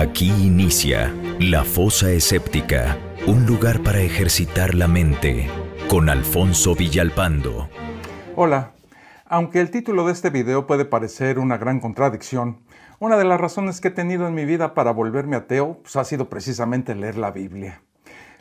Aquí inicia La Fosa Escéptica, un lugar para ejercitar la mente, con Alfonso Villalpando. Hola, aunque el título de este video puede parecer una gran contradicción, una de las razones que he tenido en mi vida para volverme ateo pues, ha sido precisamente leer la Biblia.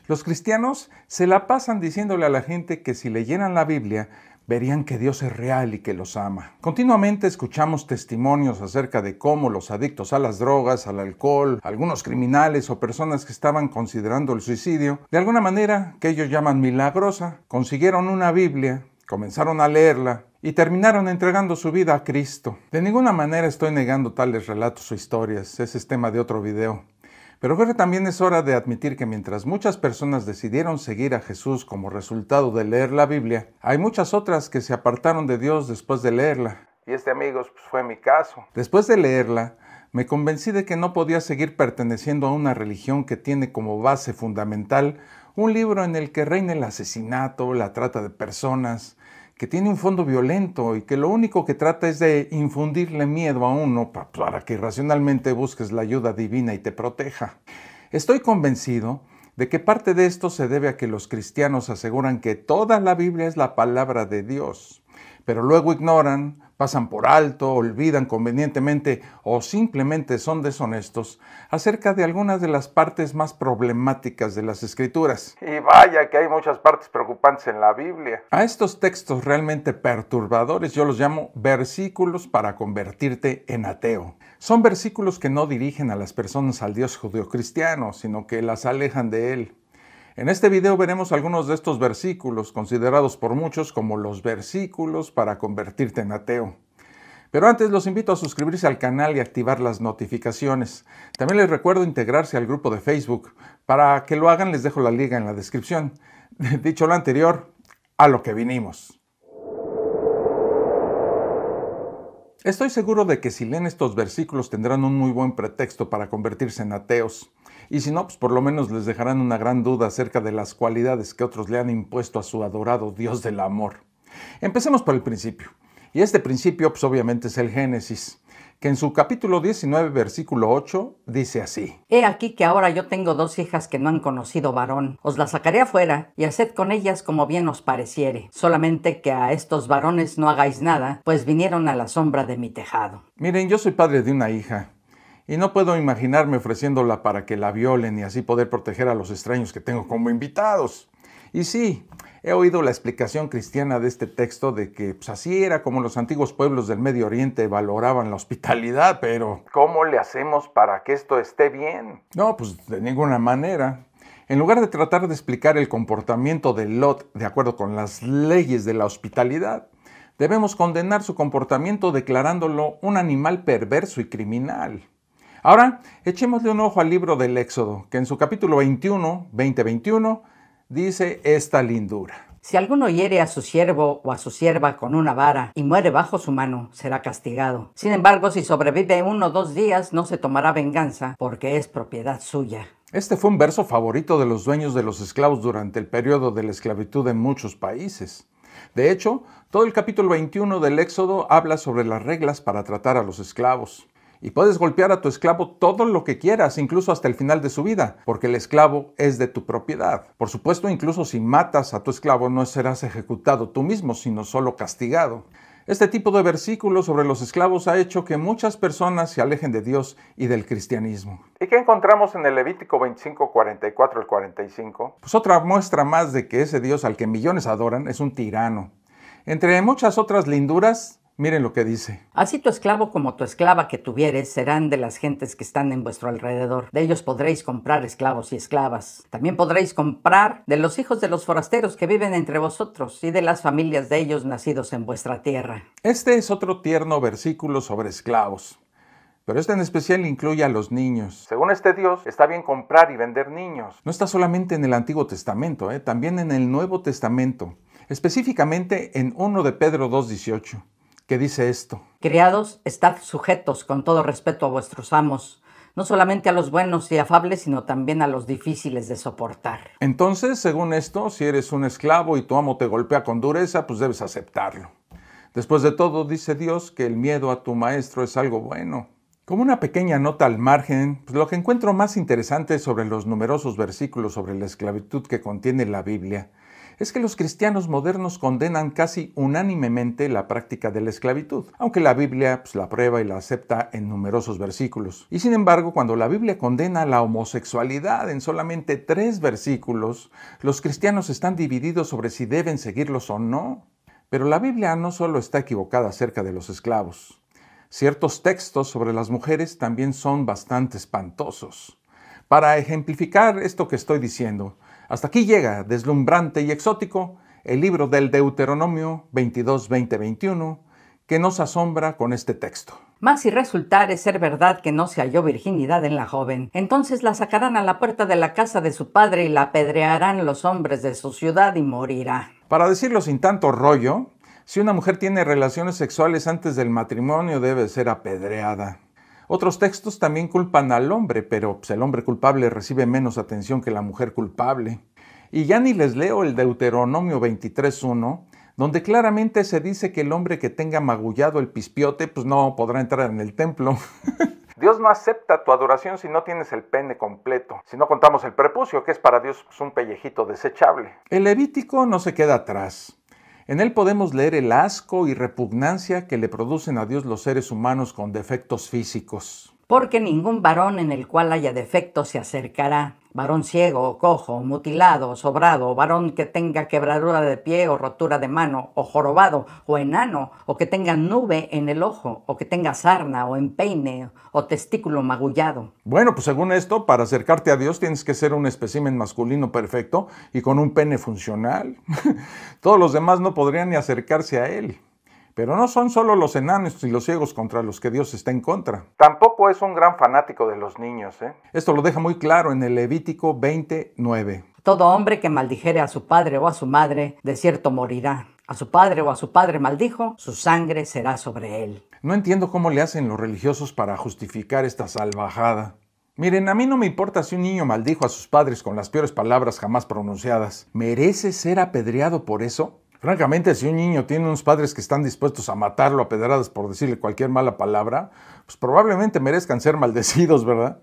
Los cristianos se la pasan diciéndole a la gente que si leyeran la Biblia verían que Dios es real y que los ama. Continuamente escuchamos testimonios acerca de cómo los adictos a las drogas, al alcohol, algunos criminales o personas que estaban considerando el suicidio, de alguna manera que ellos llaman milagrosa, consiguieron una Biblia, comenzaron a leerla y terminaron entregando su vida a Cristo. De ninguna manera estoy negando tales relatos o historias, ese es tema de otro video. Pero creo que también es hora de admitir que mientras muchas personas decidieron seguir a Jesús como resultado de leer la Biblia, hay muchas otras que se apartaron de Dios después de leerla. Y este, amigos, pues, fue mi caso. Después de leerla, me convencí de que no podía seguir perteneciendo a una religión que tiene como base fundamental un libro en el que reina el asesinato, la trata de personas, que tiene un fondo violento y que lo único que trata es de infundirle miedo a uno para que racionalmente busques la ayuda divina y te proteja. Estoy convencido de que parte de esto se debe a que los cristianos aseguran que toda la Biblia es la palabra de Dios, pero luego ignoran pasan por alto, olvidan convenientemente o simplemente son deshonestos acerca de algunas de las partes más problemáticas de las escrituras. Y vaya que hay muchas partes preocupantes en la Biblia. A estos textos realmente perturbadores yo los llamo versículos para convertirte en ateo. Son versículos que no dirigen a las personas al Dios judio-cristiano, sino que las alejan de él. En este video veremos algunos de estos versículos considerados por muchos como los versículos para convertirte en ateo. Pero antes los invito a suscribirse al canal y activar las notificaciones. También les recuerdo integrarse al grupo de Facebook. Para que lo hagan les dejo la liga en la descripción. Dicho lo anterior, a lo que vinimos. Estoy seguro de que si leen estos versículos tendrán un muy buen pretexto para convertirse en ateos y si no, pues por lo menos les dejarán una gran duda acerca de las cualidades que otros le han impuesto a su adorado Dios del amor. Empecemos por el principio. Y este principio, pues obviamente es el Génesis, que en su capítulo 19, versículo 8, dice así. He aquí que ahora yo tengo dos hijas que no han conocido varón. Os las sacaré afuera y haced con ellas como bien os pareciere. Solamente que a estos varones no hagáis nada, pues vinieron a la sombra de mi tejado. Miren, yo soy padre de una hija y no puedo imaginarme ofreciéndola para que la violen y así poder proteger a los extraños que tengo como invitados. Y sí, he oído la explicación cristiana de este texto de que pues, así era como los antiguos pueblos del Medio Oriente valoraban la hospitalidad, pero ¿cómo le hacemos para que esto esté bien? No, pues de ninguna manera. En lugar de tratar de explicar el comportamiento de Lot de acuerdo con las leyes de la hospitalidad, debemos condenar su comportamiento declarándolo un animal perverso y criminal. Ahora, echémosle un ojo al libro del Éxodo, que en su capítulo 21, 2021, dice esta lindura. Si alguno hiere a su siervo o a su sierva con una vara y muere bajo su mano, será castigado. Sin embargo, si sobrevive uno o dos días, no se tomará venganza, porque es propiedad suya. Este fue un verso favorito de los dueños de los esclavos durante el periodo de la esclavitud en muchos países. De hecho, todo el capítulo 21 del Éxodo habla sobre las reglas para tratar a los esclavos y puedes golpear a tu esclavo todo lo que quieras, incluso hasta el final de su vida, porque el esclavo es de tu propiedad. Por supuesto, incluso si matas a tu esclavo no serás ejecutado tú mismo, sino solo castigado. Este tipo de versículos sobre los esclavos ha hecho que muchas personas se alejen de Dios y del cristianismo. ¿Y qué encontramos en el Levítico 25, 44 al 45? Pues otra muestra más de que ese Dios al que millones adoran es un tirano. Entre muchas otras linduras, Miren lo que dice. Así tu esclavo como tu esclava que tuvieres serán de las gentes que están en vuestro alrededor. De ellos podréis comprar esclavos y esclavas. También podréis comprar de los hijos de los forasteros que viven entre vosotros y de las familias de ellos nacidos en vuestra tierra. Este es otro tierno versículo sobre esclavos. Pero este en especial incluye a los niños. Según este Dios, está bien comprar y vender niños. No está solamente en el Antiguo Testamento, eh, también en el Nuevo Testamento, específicamente en 1 de Pedro 2.18 que dice esto. Criados, estad sujetos con todo respeto a vuestros amos, no solamente a los buenos y afables, sino también a los difíciles de soportar. Entonces, según esto, si eres un esclavo y tu amo te golpea con dureza, pues debes aceptarlo. Después de todo, dice Dios que el miedo a tu maestro es algo bueno. Como una pequeña nota al margen, pues lo que encuentro más interesante sobre los numerosos versículos sobre la esclavitud que contiene la Biblia es que los cristianos modernos condenan casi unánimemente la práctica de la esclavitud, aunque la Biblia pues, la prueba y la acepta en numerosos versículos. Y sin embargo, cuando la Biblia condena la homosexualidad en solamente tres versículos, los cristianos están divididos sobre si deben seguirlos o no. Pero la Biblia no solo está equivocada acerca de los esclavos. Ciertos textos sobre las mujeres también son bastante espantosos. Para ejemplificar esto que estoy diciendo, hasta aquí llega, deslumbrante y exótico, el libro del Deuteronomio 22-20-21, que nos asombra con este texto. Más si resultare ser verdad que no se halló virginidad en la joven, entonces la sacarán a la puerta de la casa de su padre y la apedrearán los hombres de su ciudad y morirá. Para decirlo sin tanto rollo, si una mujer tiene relaciones sexuales antes del matrimonio debe ser apedreada. Otros textos también culpan al hombre, pero pues, el hombre culpable recibe menos atención que la mujer culpable. Y ya ni les leo el Deuteronomio 23.1, donde claramente se dice que el hombre que tenga magullado el pispiote, pues no podrá entrar en el templo. Dios no acepta tu adoración si no tienes el pene completo, si no contamos el prepucio, que es para Dios pues, un pellejito desechable. El Levítico no se queda atrás. En él podemos leer el asco y repugnancia que le producen a Dios los seres humanos con defectos físicos. Porque ningún varón en el cual haya defecto se acercará varón ciego, cojo, mutilado, sobrado, varón que tenga quebradura de pie o rotura de mano, o jorobado, o enano, o que tenga nube en el ojo, o que tenga sarna, o empeine, o testículo magullado. Bueno, pues según esto, para acercarte a Dios tienes que ser un espécimen masculino perfecto y con un pene funcional. Todos los demás no podrían ni acercarse a Él. Pero no son solo los enanos y los ciegos contra los que Dios está en contra. Tampoco es un gran fanático de los niños. ¿eh? Esto lo deja muy claro en el Levítico 29. Todo hombre que maldijere a su padre o a su madre, de cierto morirá. A su padre o a su padre maldijo, su sangre será sobre él. No entiendo cómo le hacen los religiosos para justificar esta salvajada. Miren, a mí no me importa si un niño maldijo a sus padres con las peores palabras jamás pronunciadas. ¿Merece ser apedreado por eso? Francamente, si un niño tiene unos padres que están dispuestos a matarlo a pedradas por decirle cualquier mala palabra, pues probablemente merezcan ser maldecidos, ¿verdad?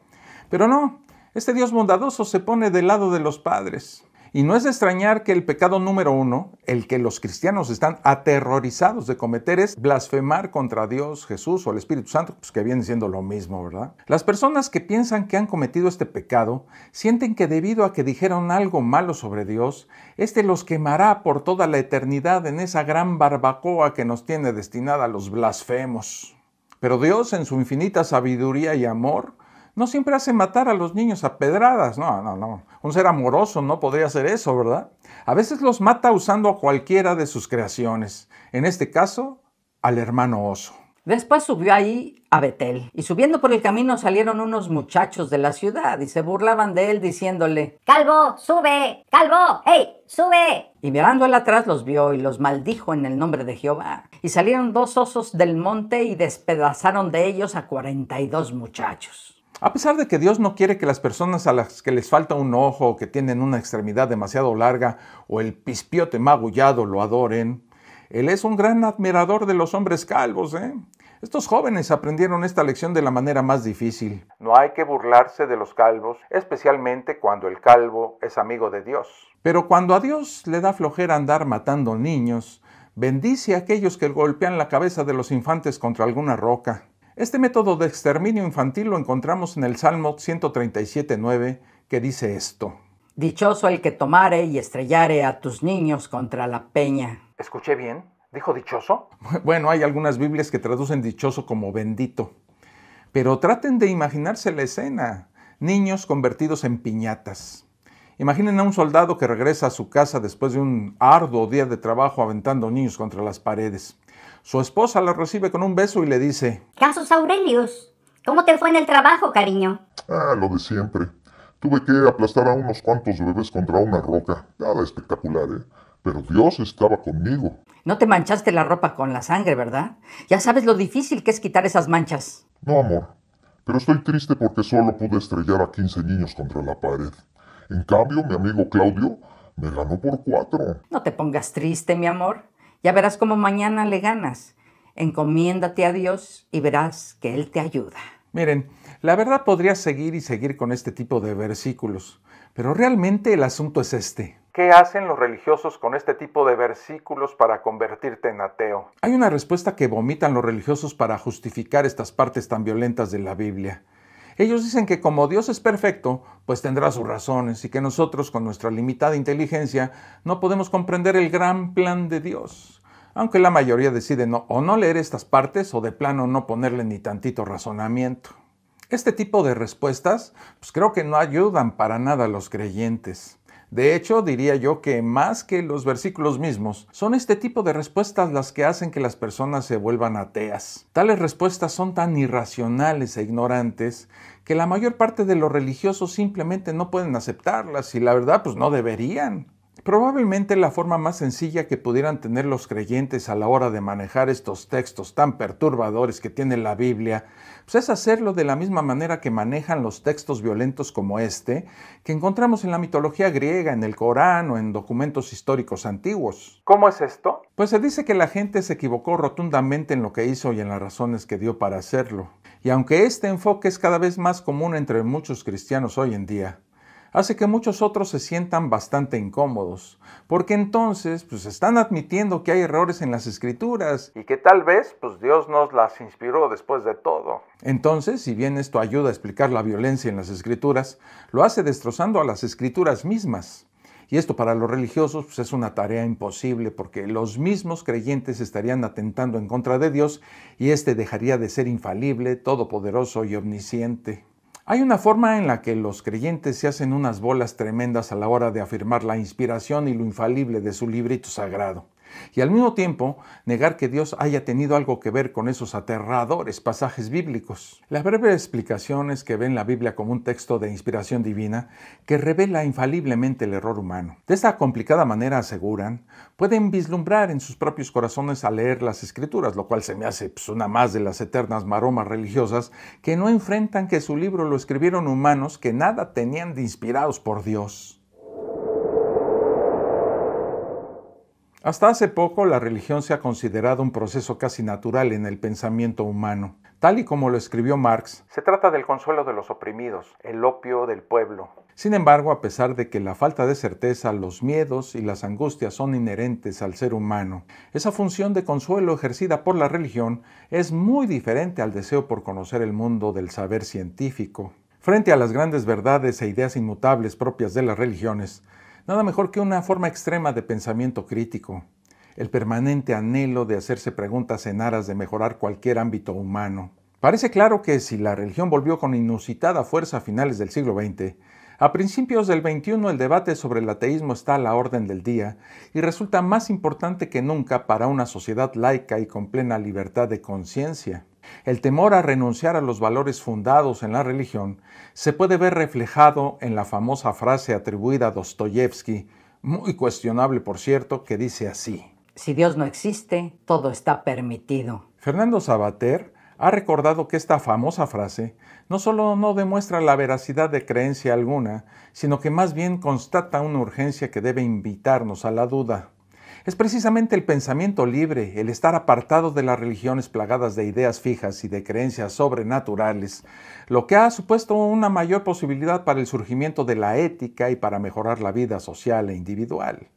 Pero no, este Dios bondadoso se pone del lado de los padres. Y no es de extrañar que el pecado número uno, el que los cristianos están aterrorizados de cometer, es blasfemar contra Dios, Jesús o el Espíritu Santo, pues que viene siendo lo mismo, ¿verdad? Las personas que piensan que han cometido este pecado sienten que debido a que dijeron algo malo sobre Dios, éste los quemará por toda la eternidad en esa gran barbacoa que nos tiene destinada a los blasfemos. Pero Dios, en su infinita sabiduría y amor, no siempre hace matar a los niños a pedradas, no, no, no. Un ser amoroso no podría hacer eso, ¿verdad? A veces los mata usando a cualquiera de sus creaciones, en este caso, al hermano oso. Después subió ahí a Betel, y subiendo por el camino salieron unos muchachos de la ciudad y se burlaban de él diciéndole, Calvo, sube, Calvo, hey, sube. Y mirando él atrás los vio y los maldijo en el nombre de Jehová. Y salieron dos osos del monte y despedazaron de ellos a 42 y muchachos. A pesar de que Dios no quiere que las personas a las que les falta un ojo o que tienen una extremidad demasiado larga o el pispiote magullado lo adoren, Él es un gran admirador de los hombres calvos. ¿eh? Estos jóvenes aprendieron esta lección de la manera más difícil. No hay que burlarse de los calvos, especialmente cuando el calvo es amigo de Dios. Pero cuando a Dios le da flojera andar matando niños, bendice a aquellos que golpean la cabeza de los infantes contra alguna roca. Este método de exterminio infantil lo encontramos en el Salmo 137.9, que dice esto. Dichoso el que tomare y estrellare a tus niños contra la peña. ¿Escuché bien? ¿Dijo dichoso? Bueno, hay algunas Biblias que traducen dichoso como bendito. Pero traten de imaginarse la escena. Niños convertidos en piñatas. Imaginen a un soldado que regresa a su casa después de un arduo día de trabajo aventando niños contra las paredes. Su esposa la recibe con un beso y le dice, Casos Aurelius, ¿cómo te fue en el trabajo, cariño? Ah, lo de siempre. Tuve que aplastar a unos cuantos bebés contra una roca. Nada espectacular, ¿eh? Pero Dios estaba conmigo. No te manchaste la ropa con la sangre, ¿verdad? Ya sabes lo difícil que es quitar esas manchas. No, amor. Pero estoy triste porque solo pude estrellar a 15 niños contra la pared. En cambio, mi amigo Claudio me ganó por cuatro. No te pongas triste, mi amor. Ya verás cómo mañana le ganas. Encomiéndate a Dios y verás que Él te ayuda. Miren, la verdad podría seguir y seguir con este tipo de versículos, pero realmente el asunto es este. ¿Qué hacen los religiosos con este tipo de versículos para convertirte en ateo? Hay una respuesta que vomitan los religiosos para justificar estas partes tan violentas de la Biblia. Ellos dicen que como Dios es perfecto, pues tendrá sus razones y que nosotros con nuestra limitada inteligencia no podemos comprender el gran plan de Dios. Aunque la mayoría decide o no leer estas partes o de plano no ponerle ni tantito razonamiento. Este tipo de respuestas pues creo que no ayudan para nada a los creyentes. De hecho, diría yo que más que los versículos mismos, son este tipo de respuestas las que hacen que las personas se vuelvan ateas. Tales respuestas son tan irracionales e ignorantes que la mayor parte de los religiosos simplemente no pueden aceptarlas y la verdad pues no deberían. Probablemente la forma más sencilla que pudieran tener los creyentes a la hora de manejar estos textos tan perturbadores que tiene la Biblia, pues es hacerlo de la misma manera que manejan los textos violentos como este, que encontramos en la mitología griega, en el Corán o en documentos históricos antiguos. ¿Cómo es esto? Pues se dice que la gente se equivocó rotundamente en lo que hizo y en las razones que dio para hacerlo. Y aunque este enfoque es cada vez más común entre muchos cristianos hoy en día, hace que muchos otros se sientan bastante incómodos, porque entonces pues están admitiendo que hay errores en las escrituras y que tal vez pues Dios nos las inspiró después de todo. Entonces, si bien esto ayuda a explicar la violencia en las escrituras, lo hace destrozando a las escrituras mismas. Y esto para los religiosos pues, es una tarea imposible porque los mismos creyentes estarían atentando en contra de Dios y éste dejaría de ser infalible, todopoderoso y omnisciente. Hay una forma en la que los creyentes se hacen unas bolas tremendas a la hora de afirmar la inspiración y lo infalible de su librito sagrado y al mismo tiempo negar que Dios haya tenido algo que ver con esos aterradores pasajes bíblicos. La breve explicación es que ven la Biblia como un texto de inspiración divina que revela infaliblemente el error humano. De esta complicada manera aseguran, pueden vislumbrar en sus propios corazones al leer las escrituras, lo cual se me hace pues, una más de las eternas maromas religiosas que no enfrentan que su libro lo escribieron humanos que nada tenían de inspirados por Dios. Hasta hace poco la religión se ha considerado un proceso casi natural en el pensamiento humano. Tal y como lo escribió Marx, se trata del consuelo de los oprimidos, el opio del pueblo. Sin embargo, a pesar de que la falta de certeza, los miedos y las angustias son inherentes al ser humano, esa función de consuelo ejercida por la religión es muy diferente al deseo por conocer el mundo del saber científico. Frente a las grandes verdades e ideas inmutables propias de las religiones, Nada mejor que una forma extrema de pensamiento crítico, el permanente anhelo de hacerse preguntas en aras de mejorar cualquier ámbito humano. Parece claro que si la religión volvió con inusitada fuerza a finales del siglo XX, a principios del XXI el debate sobre el ateísmo está a la orden del día y resulta más importante que nunca para una sociedad laica y con plena libertad de conciencia. El temor a renunciar a los valores fundados en la religión se puede ver reflejado en la famosa frase atribuida a Dostoyevsky, muy cuestionable por cierto, que dice así. Si Dios no existe, todo está permitido. Fernando Sabater ha recordado que esta famosa frase no solo no demuestra la veracidad de creencia alguna, sino que más bien constata una urgencia que debe invitarnos a la duda. Es precisamente el pensamiento libre, el estar apartado de las religiones plagadas de ideas fijas y de creencias sobrenaturales, lo que ha supuesto una mayor posibilidad para el surgimiento de la ética y para mejorar la vida social e individual.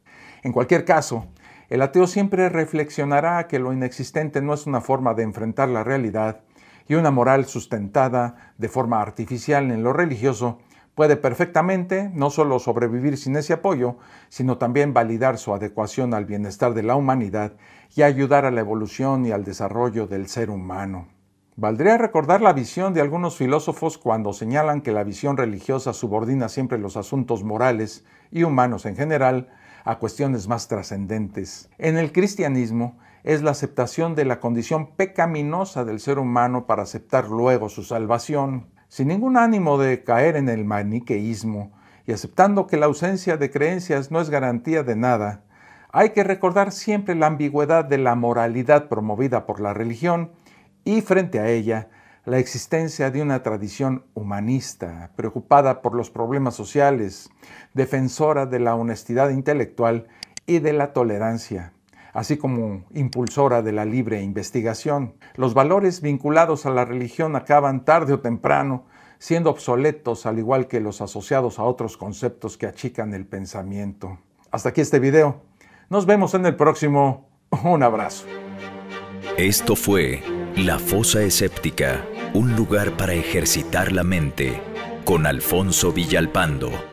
En cualquier caso, el ateo siempre reflexionará que lo inexistente no es una forma de enfrentar la realidad y una moral sustentada de forma artificial en lo religioso Puede perfectamente no solo sobrevivir sin ese apoyo, sino también validar su adecuación al bienestar de la humanidad y ayudar a la evolución y al desarrollo del ser humano. Valdría recordar la visión de algunos filósofos cuando señalan que la visión religiosa subordina siempre los asuntos morales y humanos en general a cuestiones más trascendentes. En el cristianismo es la aceptación de la condición pecaminosa del ser humano para aceptar luego su salvación sin ningún ánimo de caer en el maniqueísmo y aceptando que la ausencia de creencias no es garantía de nada, hay que recordar siempre la ambigüedad de la moralidad promovida por la religión y frente a ella la existencia de una tradición humanista, preocupada por los problemas sociales, defensora de la honestidad intelectual y de la tolerancia así como impulsora de la libre investigación. Los valores vinculados a la religión acaban tarde o temprano siendo obsoletos, al igual que los asociados a otros conceptos que achican el pensamiento. Hasta aquí este video. Nos vemos en el próximo. Un abrazo. Esto fue La Fosa Escéptica, un lugar para ejercitar la mente, con Alfonso Villalpando.